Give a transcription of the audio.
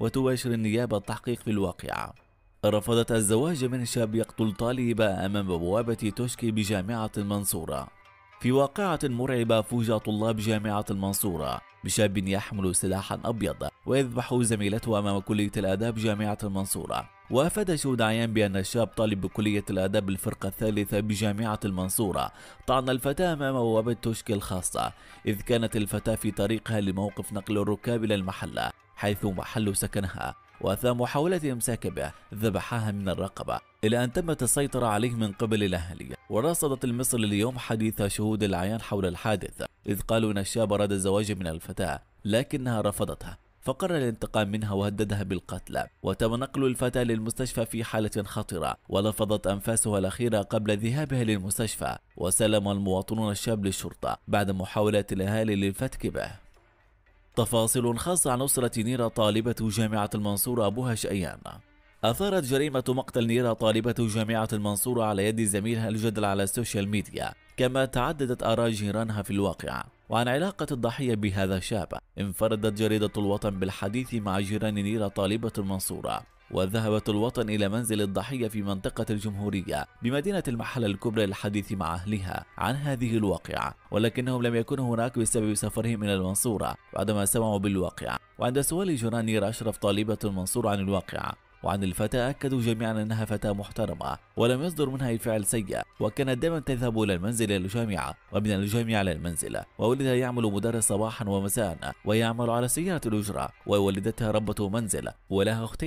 وتباشر النيابة التحقيق في الواقعة رفضت الزواج من شاب يقتل طالبة أمام بوابة توشكي بجامعة المنصورة في واقعة مرعبة فوجئ طلاب جامعة المنصورة بشاب يحمل سلاحا أبيض ويذبح زميلته أمام كلية الآداب جامعة المنصورة وأفاد شهود عيان بأن الشاب طالب بكلية الآداب الفرقة الثالثة بجامعة المنصورة طعن الفتاة أمام بوابة توشكي الخاصة إذ كانت الفتاة في طريقها لموقف نقل الركاب إلى المحلة حيث محل سكنها وأثناء محاولة إمساك به ذبحها من الرقبة إلى أن تمت السيطرة عليه من قبل الأهلية ورصدت المصر اليوم حديث شهود العيان حول الحادث إذ قالوا أن الشاب أراد الزواج من الفتاة لكنها رفضتها فقرر الانتقام منها وهددها بالقتل وتم نقل الفتاة للمستشفى في حالة خطرة ولفظت أنفاسها الأخيرة قبل ذهابها للمستشفى وسلم المواطنون الشاب للشرطة بعد محاولات الأهالي للفتك به تفاصيل خاصة عن أسرة نيرة طالبة جامعة المنصورة أبوها شقيان أثارت جريمة مقتل نيرة طالبة جامعة المنصورة على يد زميلها الجدل على السوشيال ميديا كما تعددت آراء جيرانها في الواقع وعن علاقة الضحية بهذا الشاب انفردت جريدة الوطن بالحديث مع جيران نيرة طالبة المنصورة وذهبت الوطن إلى منزل الضحية في منطقة الجمهورية بمدينة المحل الكبرى للحديث مع أهلها عن هذه الواقعة ولكنهم لم يكونوا هناك بسبب سفرهم إلى المنصورة بعدما سمعوا بالواقعة وعند سؤال جنان أشرف طالبة المنصورة عن الواقعة وعن الفتاة أكدوا جميعا أنها فتاة محترمة ولم يصدر منها أي فعل سيء وكانت دائما تذهب إلى المنزل إلى الجامعة ومن الجامعة إلى المنزل وولدها يعمل مدرس صباحا ومساء ويعمل على سيارة الأجرة ووالدتها ربة منزل ولها أختين